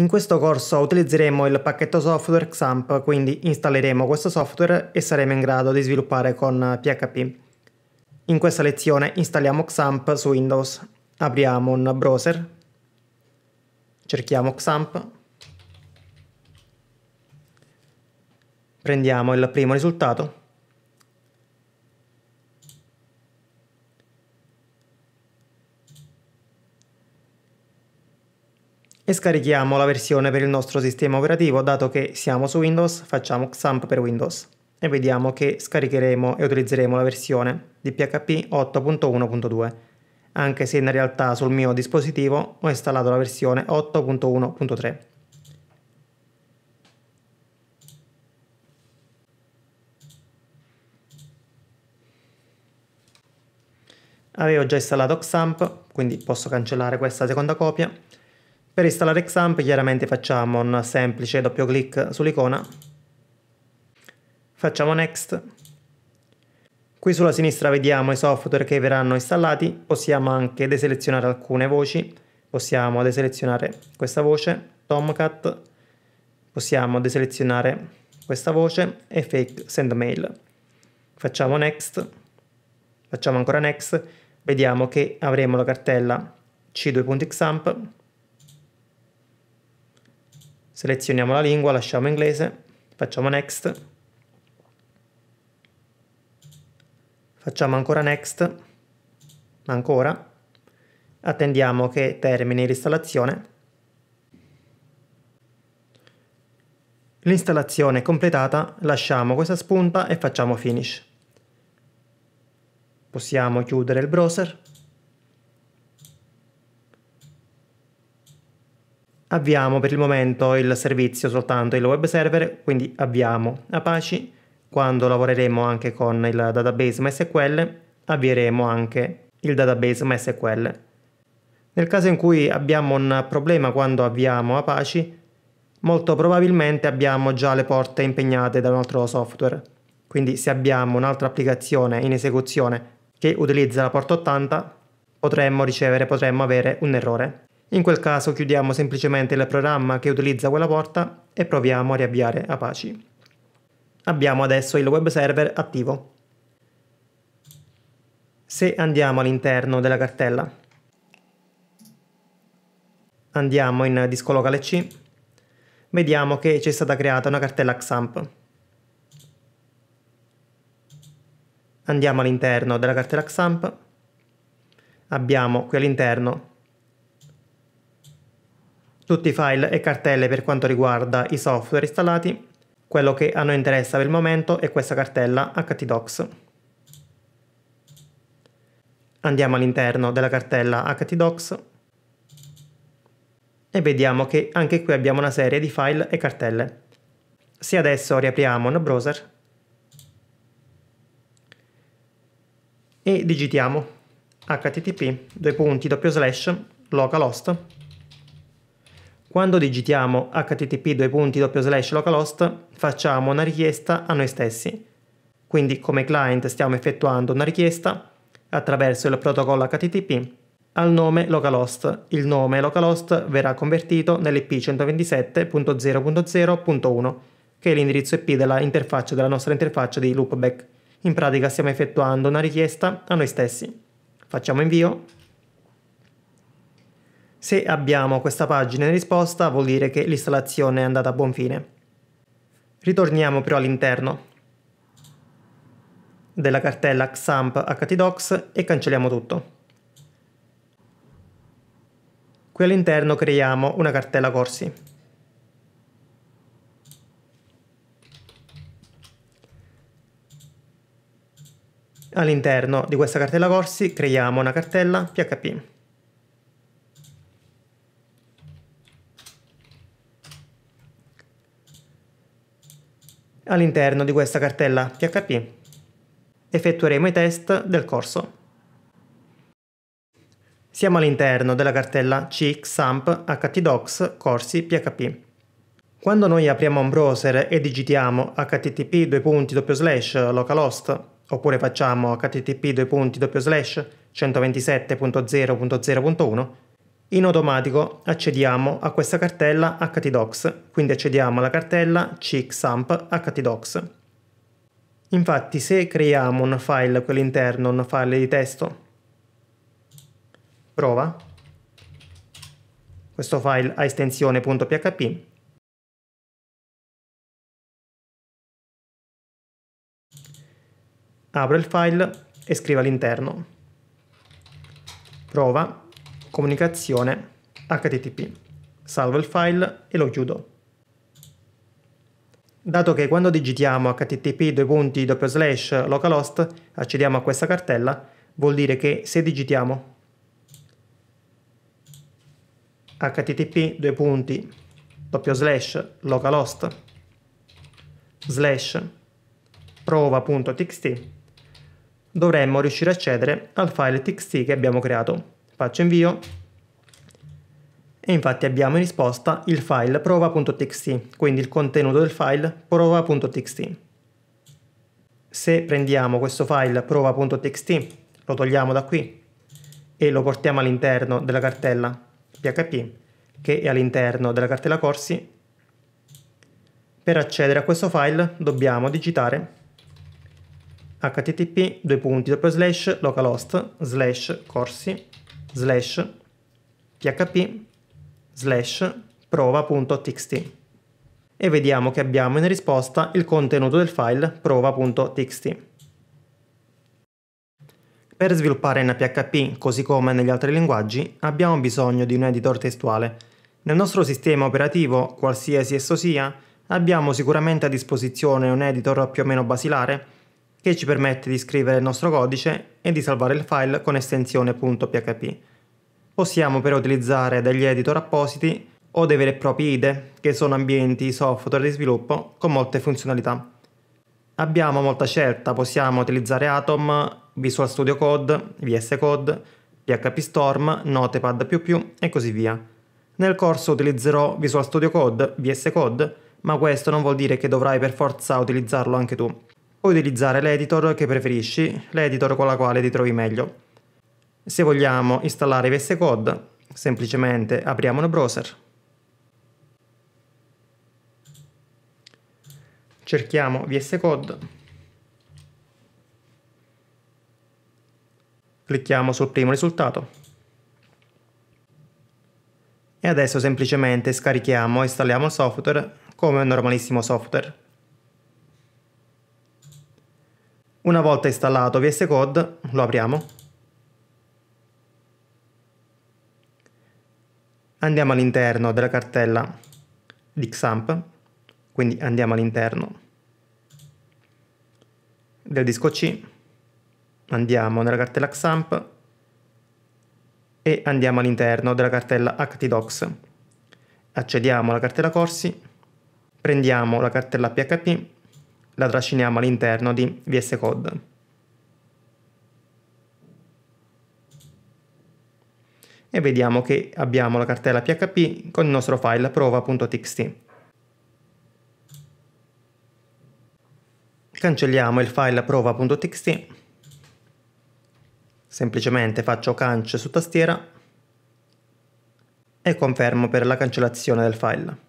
In questo corso utilizzeremo il pacchetto software XAMPP, quindi installeremo questo software e saremo in grado di sviluppare con PHP. In questa lezione installiamo XAMPP su Windows. Apriamo un browser, cerchiamo XAMPP, prendiamo il primo risultato e scarichiamo la versione per il nostro sistema operativo dato che siamo su Windows facciamo XAMPP per Windows e vediamo che scaricheremo e utilizzeremo la versione di PHP 8.1.2 anche se in realtà sul mio dispositivo ho installato la versione 8.1.3 Avevo già installato XAMPP, quindi posso cancellare questa seconda copia per installare XAMPP chiaramente facciamo un semplice doppio clic sull'icona, facciamo Next, qui sulla sinistra vediamo i software che verranno installati, possiamo anche deselezionare alcune voci, possiamo deselezionare questa voce, Tomcat, possiamo deselezionare questa voce e Fake Send Mail. Facciamo Next, facciamo ancora Next, vediamo che avremo la cartella c2.xamp selezioniamo la lingua, lasciamo inglese, facciamo next, facciamo ancora next, ancora, attendiamo che termini l'installazione. L'installazione è completata, lasciamo questa spunta e facciamo finish. Possiamo chiudere il browser. Avviamo per il momento il servizio soltanto il web server, quindi avviamo Apache. Quando lavoreremo anche con il database MySQL, avvieremo anche il database MySQL. Nel caso in cui abbiamo un problema quando avviamo Apache, molto probabilmente abbiamo già le porte impegnate da un altro software. Quindi se abbiamo un'altra applicazione in esecuzione che utilizza la porta 80, potremmo ricevere, potremmo avere un errore. In quel caso chiudiamo semplicemente il programma che utilizza quella porta e proviamo a riavviare Apache. Abbiamo adesso il web server attivo. Se andiamo all'interno della cartella, andiamo in disco locale C, vediamo che ci è stata creata una cartella XAMPP. Andiamo all'interno della cartella XAMPP, abbiamo qui all'interno tutti i file e cartelle per quanto riguarda i software installati. Quello che a noi interessa per il momento è questa cartella htdocs. Andiamo all'interno della cartella htdocs e vediamo che anche qui abbiamo una serie di file e cartelle. Se adesso riapriamo un browser e digitiamo http localhost quando digitiamo http localhost facciamo una richiesta a noi stessi. Quindi come client stiamo effettuando una richiesta attraverso il protocollo http al nome localhost. Il nome localhost verrà convertito nell'ip 127.0.0.1 che è l'indirizzo IP della, della nostra interfaccia di loopback. In pratica stiamo effettuando una richiesta a noi stessi. Facciamo invio se abbiamo questa pagina in risposta vuol dire che l'installazione è andata a buon fine. Ritorniamo però all'interno della cartella XAMPP htdocs e cancelliamo tutto. Qui all'interno creiamo una cartella corsi. All'interno di questa cartella corsi creiamo una cartella PHP. all'interno di questa cartella PHP. Effettueremo i test del corso. Siamo all'interno della cartella cxamp htdocs corsi PHP. Quando noi apriamo un browser e digitiamo http localhost oppure facciamo http 127.0.0.1 in automatico accediamo a questa cartella htdocs, quindi accediamo alla cartella cxamp htdocs. Infatti se creiamo un file qui all'interno, un file di testo, prova, questo file ha estensione.php, apro il file e scrivo all'interno, prova, comunicazione HTTP. Salvo il file e lo chiudo. Dato che quando digitiamo http localhost accediamo a questa cartella, vuol dire che se digitiamo http localhost slash prova.txt dovremmo riuscire a accedere al file txt che abbiamo creato faccio invio e infatti abbiamo in risposta il file prova.txt, quindi il contenuto del file prova.txt. Se prendiamo questo file prova.txt, lo togliamo da qui e lo portiamo all'interno della cartella PHP che è all'interno della cartella corsi, per accedere a questo file dobbiamo digitare http://localhost/corsi slash php slash prova.txt e vediamo che abbiamo in risposta il contenuto del file prova.txt. Per sviluppare in PHP, così come negli altri linguaggi, abbiamo bisogno di un editor testuale. Nel nostro sistema operativo, qualsiasi esso sia, abbiamo sicuramente a disposizione un editor più o meno basilare, che ci permette di scrivere il nostro codice e di salvare il file con estensione .php. Possiamo però utilizzare degli editor appositi o dei veri e propri IDE, che sono ambienti software di sviluppo con molte funzionalità. Abbiamo molta scelta, possiamo utilizzare Atom, Visual Studio Code, VS Code, PHP Storm, Notepad++ e così via. Nel corso utilizzerò Visual Studio Code, VS Code, ma questo non vuol dire che dovrai per forza utilizzarlo anche tu. Puoi utilizzare l'editor che preferisci, l'editor con la quale ti trovi meglio. Se vogliamo installare VS Code, semplicemente apriamo un browser. Cerchiamo VS Code. Clicchiamo sul primo risultato. E adesso semplicemente scarichiamo e installiamo il software come un normalissimo software. Una volta installato VS Code lo apriamo. Andiamo all'interno della cartella di Xamp, quindi andiamo all'interno del disco C, andiamo nella cartella Xamp e andiamo all'interno della cartella ActiDocs. Accediamo alla cartella corsi, prendiamo la cartella PHP la trasciniamo all'interno di VS Code. E vediamo che abbiamo la cartella PHP con il nostro file prova.txt. Cancelliamo il file prova.txt. Semplicemente faccio canc su tastiera e confermo per la cancellazione del file.